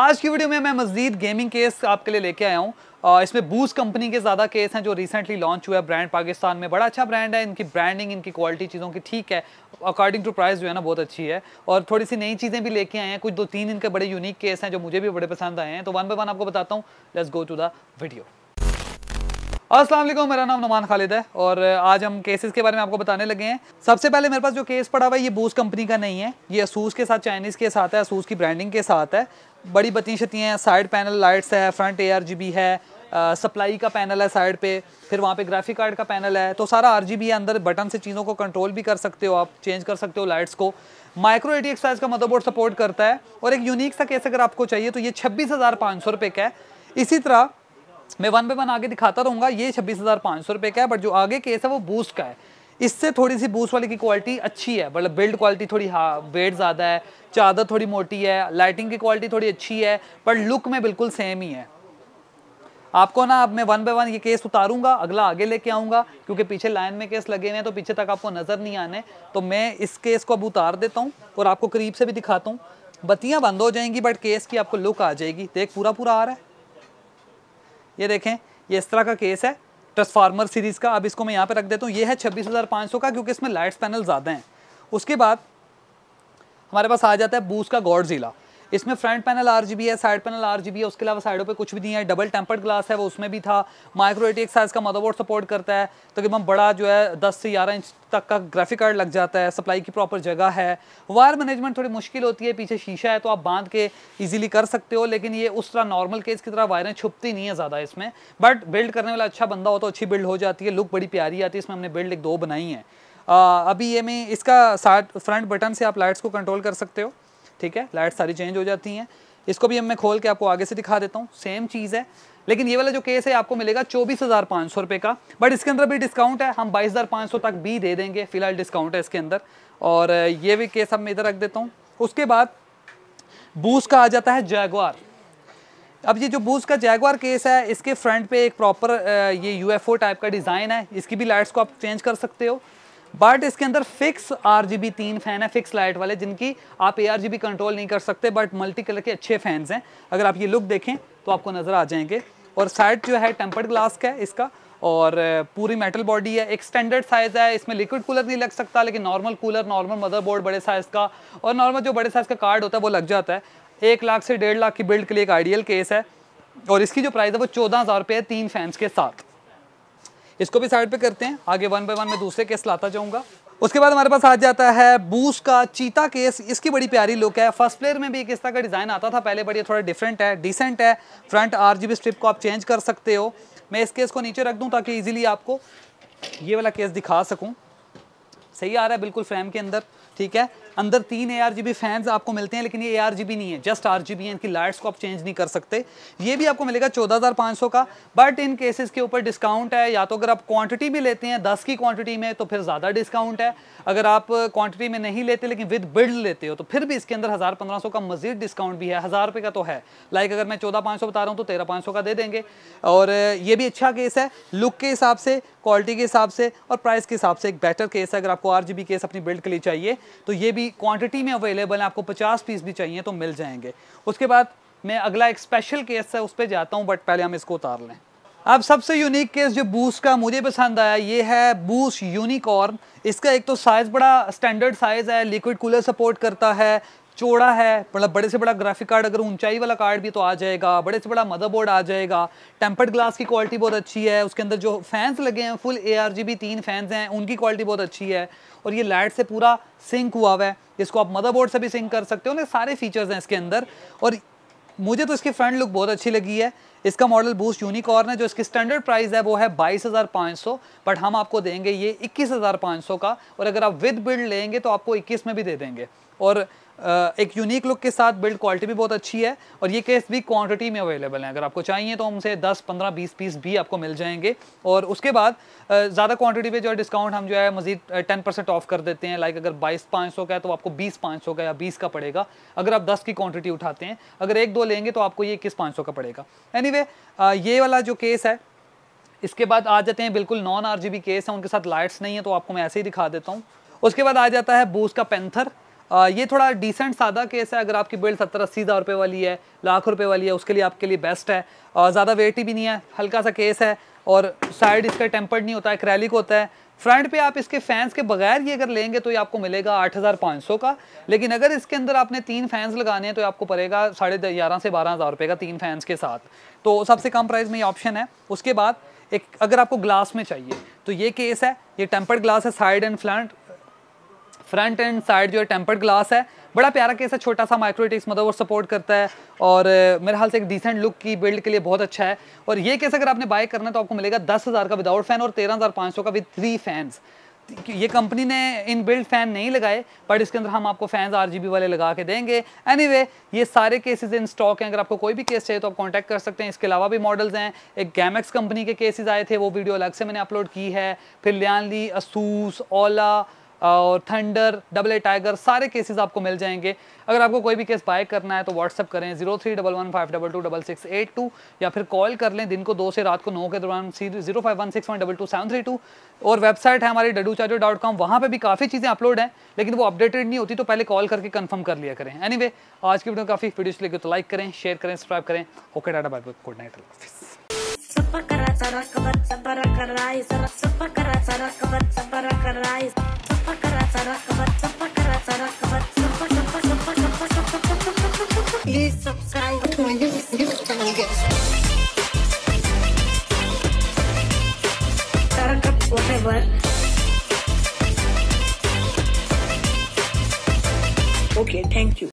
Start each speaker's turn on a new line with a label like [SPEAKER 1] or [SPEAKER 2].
[SPEAKER 1] आज की वीडियो में मैं मजीद गेमिंग केस आपके लिए लेके आया हूँ इसमें बूस कंपनी के ज़्यादा केस हैं जो रिसेंटली लॉन्च हुआ है ब्रांड पाकिस्तान में बड़ा अच्छा ब्रांड है इनकी ब्रांडिंग इनकी क्वालिटी चीज़ों की ठीक है अकॉर्डिंग टू प्राइस जो है ना बहुत अच्छी है और थोड़ी सी नई चीज़ें भी लेके आए हैं कुछ दो तीन इनके बड़े यूनिक केस हैं जो मुझे भी बड़े पसंद आए हैं तो वन बाई वन आपको बताता हूँ let's go to the video Aslam मेरा नाम नुमान खालिद है और आज हम केसेस के बारे में आपको बताने लगे हैं सबसे पहले मेरे पास जो केस पड़ा हुआ है ये बूस कंपनी का नहीं है ये असूस के साथ चाइनीज़ के साथ है असूस की ब्रांडिंग के साथ है बड़ी बती हैं साइड पैनल लाइट्स है फ्रंट ए आर है सप्लाई का पैनल है साइड पे फिर वहाँ पे ग्राफिक कार्ड का पैनल है तो सारा आर है अंदर बटन से चीज़ों को कंट्रोल भी कर सकते हो आप चेंज कर सकते हो लाइट्स को माइक्रो एटी एक्सरसाइज का मदरबोर्ड सपोर्ट करता है और एक यूनिक सा केस अगर आपको चाहिए तो ये छब्बीस हज़ार पाँच सौ रुपये का है इसी तरह मैं वन बाई वन आगे दिखाता रहूँगा ये छब्बीस हज़ार पाँच सौ रुपये का है बट जो आगे केस है वो बूस्ट का है इससे थोड़ी सी बूस्ट वाले की क्वालिटी अच्छी है मतलब बिल्ड क्वालिटी थोड़ी हाँ वेट ज़्यादा है चादर थोड़ी मोटी है लाइटिंग की क्वालिटी थोड़ी अच्छी है पर लुक में बिल्कुल सेम ही है आपको ना अब मैं वन बाय वन ये केस उतारूंगा अगला आगे लेके आऊँगा क्योंकि पीछे लाइन में केस लगे हुए हैं तो पीछे तक आपको नज़र नहीं आने तो मैं इस केस को अब उतार देता हूँ और आपको करीब से भी दिखाता हूँ बत्तियाँ बंद हो जाएंगी बट केस की आपको लुक आ जाएगी देख पूरा पूरा आ रहा है ये देखें ये इस तरह का केस है ट्रांसफार्मर सीरीज़ का अब इसको मैं यहाँ पर रख देता हूँ ये है छब्बीस हज़ार पाँच सौ का क्योंकि इसमें लाइट्स पैनल ज़्यादा हैं उसके बाद हमारे पास आ जाता है बूस का गॉड ज़िला इसमें फ्रंट पैनल आर है साइड पैनल आर है उसके अलावा साइडों पर कुछ भी नहीं है डबल टेम्पर्ड ग्लास है वो उसमें भी था माइक्रो एटी साइज का मदरबोर्ड सपोर्ट करता है तकरीबन बड़ा जो है दस से ग्यारह इंच तक का ग्राफिक कार्ड लग जाता है सप्लाई की प्रॉपर जगह है वायर मैनेजमेंट थोड़ी मुश्किल होती है पीछे शीशा है तो आप बांध के ईजिली कर सकते हो लेकिन ये उस तरह नॉर्मल केस की तरह वायरें छुपती नहीं है ज़्यादा इसमें बट बिल्ड करने वाला अच्छा बंदा हो तो अच्छी बिल्ड हो जाती है लुक बड़ी प्यारी आती है इसमें हमने बिल्ड एक दो बनाई है आ, अभी ये में इसका साइड फ्रंट बटन से आप लाइट्स को कंट्रोल कर सकते हो ठीक है लाइट सारी चेंज हो जाती हैं इसको भी मैं खोल के आपको आगे से दिखा देता हूँ सेम चीज़ है लेकिन ये वाला जो केस है आपको मिलेगा चौबीस हज़ार पाँच सौ रुपये का बट इसके अंदर भी डिस्काउंट है हम बाईस हज़ार पाँच सौ तक भी दे देंगे फिलहाल डिस्काउंट है इसके अंदर और ये भी केस अब मैं इधर रख देता हूँ उसके बाद बूस का आ जाता है जैगवार अब ये जो बूस का जैगवार केस है इसके फ्रंट पे एक प्रॉपर ये यू टाइप का डिज़ाइन है इसकी भी लाइट्स को आप चेंज कर सकते हो बट इसके अंदर फिक्स आर तीन फैन है फिक्स लाइट वाले जिनकी आप ए कंट्रोल नहीं कर सकते बट मल्टी कलर के अच्छे फैंस हैं अगर आप ये लुक देखें तो आपको नज़र आ जाएंगे और साइड जो है टेम्पर्ड ग्लास का है इसका और पूरी मेटल बॉडी है एक स्टैंडर्ड साइज़ है इसमें लिक्विड कूलर नहीं लग सकता लेकिन नॉर्मल कूलर नॉर्मल मदरबोर्ड बड़े साइज़ का और नॉर्मल जो बड़े साइज़ का कार्ड होता है वो लग जाता है एक लाख से डेढ़ लाख की बिल्ड के लिए एक आइडियल केस है और इसकी जो प्राइस है वो चौदह हज़ार रुपये है तीन फैंस के साथ इसको भी साइड पे करते हैं आगे वन बाय वन में दूसरे केस लाता जाऊंगा उसके बाद हमारे पास आ जाता है बूस का चीता केस इसकी बड़ी प्यारी लुक है फर्स्ट प्लेयर में भी एक इस तरह का डिज़ाइन आता था पहले बड़ी थोड़ा डिफरेंट है डिसेंट है फ्रंट आर स्ट्रिप को आप चेंज कर सकते हो मैं इस केस को नीचे रख दूँ ताकि ईजिली आपको ये वाला केस दिखा सकूँ सही आ रहा है बिल्कुल फ्रेम के अंदर ठीक है अंदर तीन A R G B fans आपको मिलते हैं लेकिन ये ए आर जी बी नहीं है जस्ट आर जी बी है इनकी लाइट्स को आप चेंज नहीं कर सकते ये भी आपको मिलेगा चौदह हज़ार पाँच सौ का बट इन केसेस के ऊपर डिस्काउंट है या तो अगर आप क्वांटिटी भी लेते हैं दस की क्वांटिटी में तो फिर ज़्यादा डिस्काउंट है अगर आप क्वांटिटी में नहीं लेते लेकिन विद बिल्ड लेते हो तो फिर भी इसके अंदर हज़ार पंद्रह सौ का मजीद डिस्काउंट भी है हज़ार रुपये का तो है लाइक अगर मैं चौदह पाँच सौ बता रहा हूँ तो तेरह पाँच सौ का दे देंगे और ये भी अच्छा केस है लुक के हिसाब से क्वालिटी के हिसाब से और प्राइस के हिसाब से एक बेटर केस है अगर आपको आर केस अपनी बिल्ड के लिए चाहिए तो ये भी क्वांटिटी में अवेलेबल है आपको पचास पीस भी चाहिए तो मिल जाएंगे उसके बाद मैं अगला एक स्पेशल केस है उस पर जाता हूँ बट पहले हम इसको उतार लें अब सबसे यूनिक केस जो बूस का मुझे पसंद आया ये है बूस यूनिकॉर्न इसका एक तो साइज़ बड़ा स्टैंडर्ड साइज़ है लिक्विड कूलर सपोर्ट करता है चौड़ा है मतलब बड़े से बड़ा ग्राफिक कार्ड अगर ऊंचाई वाला कार्ड भी तो आ जाएगा बड़े से बड़ा मदरबोर्ड आ जाएगा टेम्पर्ड ग्लास की क्वालिटी बहुत अच्छी है उसके अंदर जो फैंस लगे हैं फुल ए आर जी तीन फैंस हैं उनकी क्वालिटी बहुत अच्छी है और ये लाइट से पूरा सिंक हुआ हुआ है इसको आप मदरबोर्ड से भी सिंक कर सकते हो ना सारे फीचर्स हैं इसके अंदर और मुझे तो इसकी फ्रंट लुक बहुत अच्छी लगी है इसका मॉडल बूस्ट यूनिकॉर्न है जो इसकी स्टैंडर्ड प्राइस है वो है 22,500 बट हम आपको देंगे ये 21,500 का और अगर आप विद बिल्ड लेंगे तो आपको 21 में भी दे देंगे और एक यूनिक लुक के साथ बिल्ड क्वालिटी भी बहुत अच्छी है और ये केस भी क्वांटिटी में अवेलेबल है अगर आपको चाहिए तो हमसे 10, 15, 20 पीस भी आपको मिल जाएंगे और उसके बाद ज़्यादा क्वांटिटी पे जो है डिस्काउंट हम जो है मजीद 10 परसेंट ऑफ कर देते हैं लाइक अगर बाईस पाँच का है तो आपको बीस पाँच का या बीस का पड़ेगा अगर आप दस की क्वान्टिटी उठाते हैं अगर एक दो लेंगे तो आपको ये इक्कीस पाँच का पड़ेगा एनी एनीवे anyway, uh, ये वाला जो केस है इसके बाद आ जाते हैं बिल्कुल नॉन आरजीबी केस है उनके साथ लाइट्स नहीं है तो आपको मैं ऐसे ही दिखा देता हूँ उसके बाद आ जाता है बूस का पेंथर uh, ये थोड़ा डिसेंट सादा केस है अगर आपकी बिल्ड सत्तर अस्सी हज़ार रुपये वाली है लाख रुपए वाली है उसके लिए आपके लिए बेस्ट है uh, ज़्यादा वेट ही भी नहीं है हल्का सा केस है और साइड इसका टेम्पर्ड नहीं होता है क्रैलिक होता है फ्रंट पे आप इसके फैंस के बगैर ये अगर लेंगे तो ये आपको मिलेगा 8,500 का लेकिन अगर इसके अंदर आपने तीन फैंस लगाने हैं तो आपको पड़ेगा साढ़े ग्यारह से बारह हज़ार रुपये का तीन फैंस के साथ तो सबसे कम प्राइस में ये ऑप्शन है उसके बाद एक अगर आपको ग्लास में चाहिए तो ये केस है ये टेम्पर्ड ग्लास है side and front front and side जो है टेम्पर्ड ग्लास है बड़ा प्यारा केस है छोटा सा माइक्रोटिक्स वो सपोर्ट करता है और मेरे हाल से एक डिसेंट लुक की बिल्ड के लिए बहुत अच्छा है और ये केस अगर आपने बाय करना है तो आपको मिलेगा दस हज़ार का विदाउट फैन और तेरह हज़ार पाँच सौ का विद थ्री फैंस ये कंपनी ने इन बिल्ड फैन नहीं लगाए बट इसके अंदर हम आपको फैंस आर वाले लगा के देंगे एनी anyway, ये सारे केसेज इन स्टॉक हैं अगर आपको कोई भी केस चाहिए तो आप कॉन्टैक्ट कर सकते हैं इसके अलावा भी मॉडल्स हैं एक गैमेक्स कंपनी के केसेज आए थे वो वीडियो अलग से मैंने अपलोड की है फिर ली असूस ओला और थंडर डबल ए टाइगर सारे केसेस आपको मिल जाएंगे अगर आपको कोई भी केस बाय करना है तो व्हाट्सअप करें zero three double one five double two double six eight two या फिर कॉल कर लें दिन को दो से रात को नौ के दौरान zero five one six one double two seven three two और वेबसाइट है हमारी डडू चार्जो डॉट कॉम वहाँ पर भी काफ़ी चीज़ें अपलोड हैं लेकिन वो अपडेटेड नहीं होती तो पहले कॉल करके कन्फर्म कर लिया करें एनी anyway, आज की वीडियो काफ़ी वीडियो लेकर तो लाइक करें शेयर करें सब्सक्राइब करें okay tata bye good night सपा करा सारा सबर कर सबर कर राई सबर सबर कर सबर कर सबर कर राई Okay, thank you.